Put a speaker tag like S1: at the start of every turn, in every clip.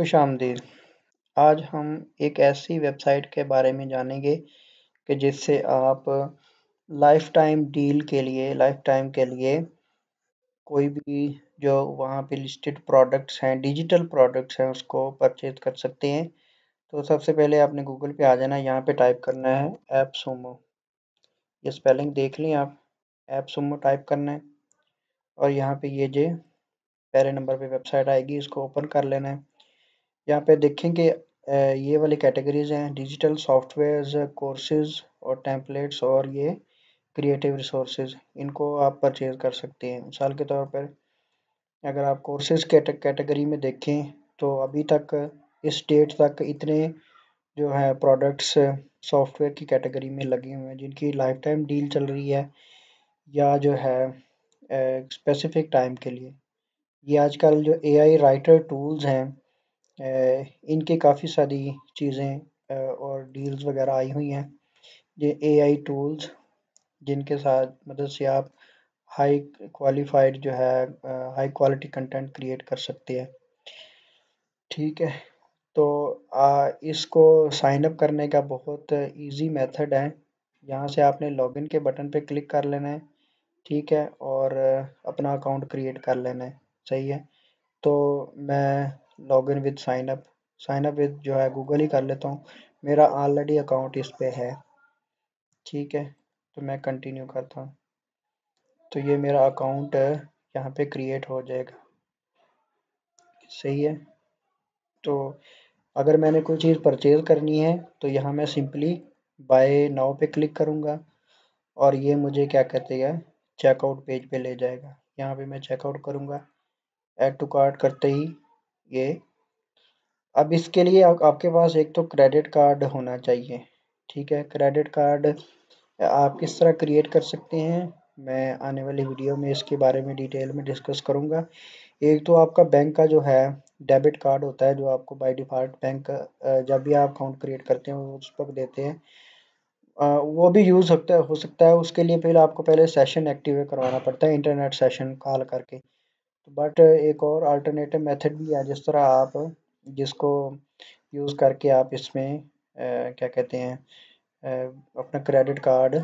S1: खुश आमदीद आज हम एक ऐसी वेबसाइट के बारे में जानेंगे कि जिससे आप लाइफ टाइम डील के लिए लाइफ टाइम के लिए कोई भी जो वहाँ पे लिस्टेड प्रोडक्ट्स हैं डिजिटल प्रोडक्ट्स हैं उसको परचेज कर सकते हैं तो सबसे पहले आपने गूगल पे आ जाना है यहाँ पे टाइप करना है ऐप सोमो ये स्पेलिंग देख लें आप ऐप सोमो टाइप करना है और यहाँ पे ये जो पहले नंबर पे वेबसाइट आएगी इसको ओपन कर लेना है यहाँ पे देखेंगे ये वाली कैटेगरीज हैं डिजिटल सॉफ्टवेयर्स कोर्सेज और टेम्पलेट्स और ये क्रिएटिव रिसोर्सेज इनको आप परचेज कर सकते हैं मिसाल के तौर पर अगर आप कोर्सेज कैटेगरी में देखें तो अभी तक इस डेट तक इतने जो है प्रोडक्ट्स सॉफ्टवेयर की कैटेगरी में लगे हुए हैं जिनकी लाइफ टाइम डील चल रही है या जो है स्पेसिफिक टाइम के लिए ये आजकल जो एआई राइटर टूल्स हैं इनके काफ़ी सारी चीज़ें और डील्स वगैरह आई हुई हैं ये आई टूल्स जिनके साथ मदद से आप हाई क्वालिफाइड जो है हाई क्वालिटी कंटेंट क्रिएट कर सकते हैं ठीक है तो आ, इसको साइन अप करने का बहुत इजी मेथड है यहाँ से आपने लॉगिन के बटन पे क्लिक कर लेना है ठीक है और अपना अकाउंट क्रिएट कर लेना है सही है तो मैं log in with sign up sign up with जो है गूगल ही कर लेता हूँ मेरा ऑलरेडी अकाउंट इस पर है ठीक है तो मैं कंटिन्यू करता हूँ तो ये मेरा अकाउंट यहाँ पे क्रिएट हो जाएगा सही है तो अगर मैंने कोई चीज़ परचेज करनी है तो यहाँ मैं सिंपली बाय नाउ पे क्लिक करूँगा और ये मुझे क्या कहते हैं चेकआउट पेज पे ले जाएगा यहाँ पे मैं चेकआउट करूँगा ऐड टू कार्ट करते ही ये अब इसके लिए आप, आपके पास एक तो क्रेडिट कार्ड होना चाहिए ठीक है क्रेडिट कार्ड आप किस तरह क्रिएट कर सकते हैं मैं आने वाली वीडियो में इसके बारे में डिटेल में डिस्कस करूंगा एक तो आपका बैंक का जो है डेबिट कार्ड होता है जो आपको बाय डिफ़ॉल्ट बैंक जब भी आप अकाउंट क्रिएट करते हैं उस पर देते हैं वो भी यूज़ सकता हो सकता है उसके लिए पहले आपको पहले सेशन एक्टिवेट करवाना पड़ता है इंटरनेट सेशन कॉल करके बट uh, एक और अल्टरनेटिव मेथड भी है जिस तरह आप जिसको यूज़ करके आप इसमें क्या कहते हैं अपना क्रेडिट कार्ड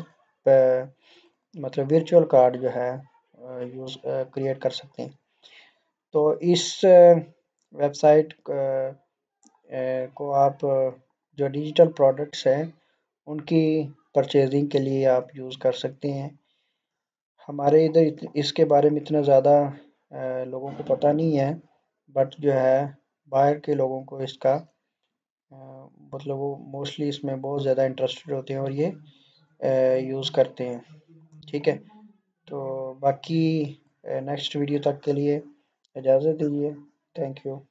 S1: मतलब वर्चुअल कार्ड जो है यूज़ क्रिएट कर सकते हैं तो इस वेबसाइट को आप जो डिजिटल प्रोडक्ट्स हैं उनकी परचेजिंग के लिए आप यूज़ कर सकते हैं हमारे इधर इसके बारे में इतना ज़्यादा लोगों को पता नहीं है बट जो है बाहर के लोगों को इसका मतलब वो मोस्टली इसमें बहुत ज़्यादा इंटरेस्टेड होते हैं और ये यूज़ करते हैं ठीक है तो बाकी नेक्स्ट वीडियो तक के लिए इजाज़त दीजिए थैंक यू